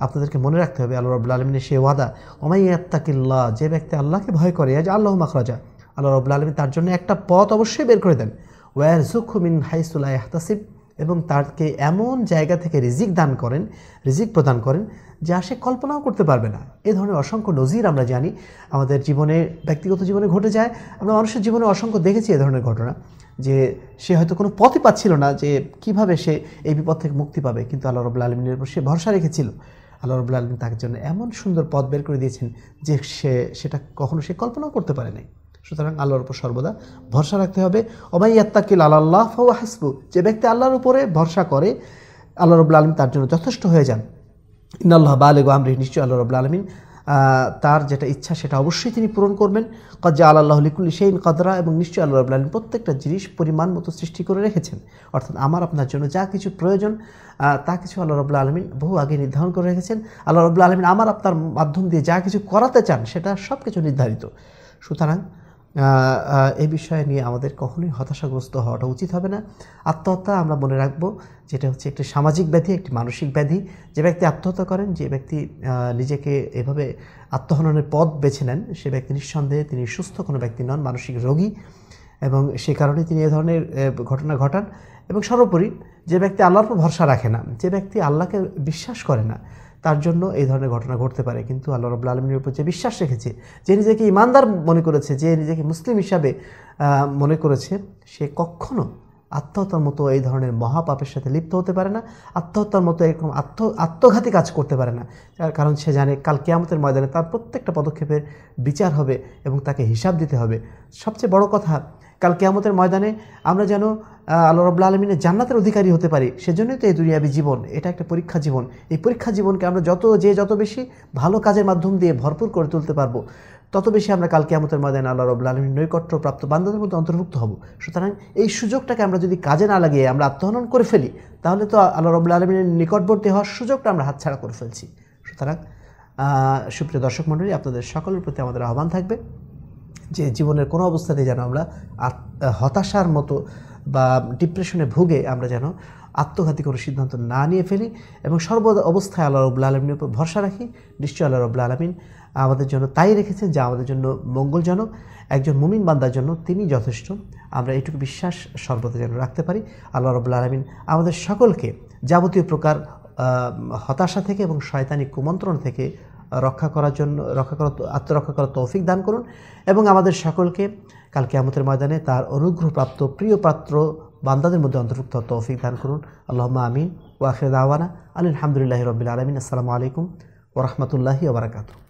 আপনাদেরকে মনে রাখতে হবে আল্লাহ রবুল্লা আলমিনের সে ওয়াদা ওমাই আত্মাকিল্লা যে ব্যক্তি আল্লাহকে ভয় করে আজ আল্লাহ মাখরাজা আল্লাহ রবুল্লা আলমী তার জন্য একটা পথ অবশ্যই বের করে দেন ওয়ার জুখুমিন হাইসুল্লাহ আহতাসিফ এবং তাকে এমন জায়গা থেকে রিজিক দান করেন রিজিক প্রদান করেন যা সে কল্পনাও করতে পারবে না এ ধরনের অসংখ্য নজির আমরা জানি আমাদের জীবনে ব্যক্তিগত জীবনে ঘটে যায় আমরা মানুষের জীবনে অসংখ্য দেখেছি এ ধরনের ঘটনা যে সে হয়তো কোনো পথই পাচ্ছিল না যে কিভাবে সে এই বিপদ থেকে মুক্তি পাবে কিন্তু আল্লাহ রবুল্লা আলমিনের উপর সে ভরসা রেখেছিল আল্লাহ রবুল্লা আলমিন তার জন্য এমন সুন্দর পথ বের করে দিয়েছেন যে সে সেটা কখনো সে কল্পনাও করতে পারে নাই সুতরাং আল্লাহর উপর সর্বদা ভরসা রাখতে হবে অবাই ইয়াত্তাকিল আল্লাহ ফাউ হাসবু যে ব্যক্তি আল্লাহর উপরে ভরসা করে আল্লাহ রবুল্লা আলমিন তার জন্য যথেষ্ট হয়ে যান ইন্নআল্লাহ বালেগ আমরি নিশ্চয়ই আল্লাহ রবুল্লা আলমিন তার যেটা ইচ্ছা সেটা অবশ্যই তিনি পূরণ করবেন কাজে আল্লাহ লিকুল সেইন কদরা এবং নিশ্চয়ই আল্লাহ আলম প্রত্যেকটা জিনিস পরিমাণ মতো সৃষ্টি করে রেখেছেন অর্থাৎ আমার আপনার জন্য যা কিছু প্রয়োজন তা কিছু আল্লাহ রবুল্লা আলমিন বহু আগে নির্ধারণ করে রেখেছেন আল্লাহ রবুল্লা আলমিন আমার আপনার মাধ্যম দিয়ে যা কিছু করাতে চান সেটা সব কিছু নির্ধারিত সুতরাং এ বিষয়ে নিয়ে আমাদের কখনোই হতাশাগ্রস্ত হওয়াটা উচিত হবে না আত্মহত্যা আমরা মনে রাখব যেটা হচ্ছে একটি সামাজিক ব্যাধি একটি মানসিক ব্যাধি যে ব্যক্তি আত্মহত্যা করেন যে ব্যক্তি নিজেকে এভাবে আত্মহননের পথ বেছে নেন সে ব্যক্তি নিঃসন্দেহে তিনি সুস্থ কোনো ব্যক্তি নন মানসিক রোগী এবং সে কারণে তিনি এ ধরনের ঘটনা ঘটান এবং সর্বোপরি যে ব্যক্তি আল্লাহর উপর ভরসা রাখে না যে ব্যক্তি আল্লাহকে বিশ্বাস করে না তার জন্য এই ধরনের ঘটনা ঘটতে পারে কিন্তু আল্লাহ রব্লা আলমীর উপর যে বিশ্বাস রেখেছে যে নিজেকে ইমানদার মনে করেছে যে নিজেকে মুসলিম হিসাবে মনে করেছে সে কখনো আত্মহত্যার মতো এই ধরনের মহাপাপের সাথে লিপ্ত হতে পারে না আত্মহত্যার মতো এরকম আত্ম আত্মঘাতী কাজ করতে পারে না কারণ সে জানে কাল কেয়ামতের ময়দানে তার প্রত্যেকটা পদক্ষেপের বিচার হবে এবং তাকে হিসাব দিতে হবে সবচেয়ে বড় কথা কাল কেয়ামতের ময়দানে আমরা যেন আল্লাহ রব্লা আলমিনের জান্নাতের অধিকারী হতে পারি সেজন্যই তো এই দুনিয়াবী জীবন এটা একটা পরীক্ষা জীবন এই পরীক্ষা জীবনকে আমরা যত যে যত বেশি ভালো কাজের মাধ্যম দিয়ে ভরপুর করে তুলতে পারবো তত বেশি আমরা কালকে কেয়ামতের ময়দানে আল্লাহ রবুল্লা আলমীর নৈকট্য প্রাপ্ত বান্ধবের মধ্যে অন্তর্ভুক্ত হব সুতরাং এই সুযোগটাকে আমরা যদি কাজে না লাগিয়ে আমরা আত্মহনন করে ফেলি তাহলে তো আল্লাহ রবুল্লা আলমিনের নিকটবর্তী হওয়ার সুযোগটা আমরা হাতছাড়া করে ফেলছি সুতরাং সুপ্রিয় দর্শক মণ্ডলী আপনাদের সকলের প্রতি আমাদের আহ্বান থাকবে যে জীবনের কোনো অবস্থাতে যেন আমরা হতাশার মতো বা ডিপ্রেশনে ভুগে আমরা যেন আত্মঘাতী কোনো সিদ্ধান্ত না নিয়ে ফেলি এবং সর্বদা অবস্থায় আল্লাহ রবুল্লা আলমীর উপর ভরসা রাখি নিশ্চয়ই আল্লাহ রবুল্লা আলমিন আমাদের জন্য তাই রেখেছেন যা আমাদের জন্য মঙ্গলজনক একজন মুমিন বান্দার জন্য তিনি যথেষ্ট আমরা এটুকু বিশ্বাস সর্বদা যেন রাখতে পারি আল্লাহ রবুল্লা আলমিন আমাদের সকলকে যাবতীয় প্রকার হতাশা থেকে এবং শয়তানি কুমন্ত্রণ থেকে রক্ষা করার জন্য রক্ষা করার আত্মরক্ষা করার তৌফিক দান করুন এবং আমাদের সকলকে কালকে আমাদের ময়দানে তার অনুগ্রহপ্রাপ্ত প্রিয় পাত্র বান্দাদের মধ্যে অন্তর্ভুক্ত তৌফিক দান করুন আল্লাহ আমিন ওয়াখির দাওয়ানা আলহামদুলিল্লাহ রবিল আলমিন আসসালামু আলাইকুম ওরহমতুল্লাহি ওবরাকাতু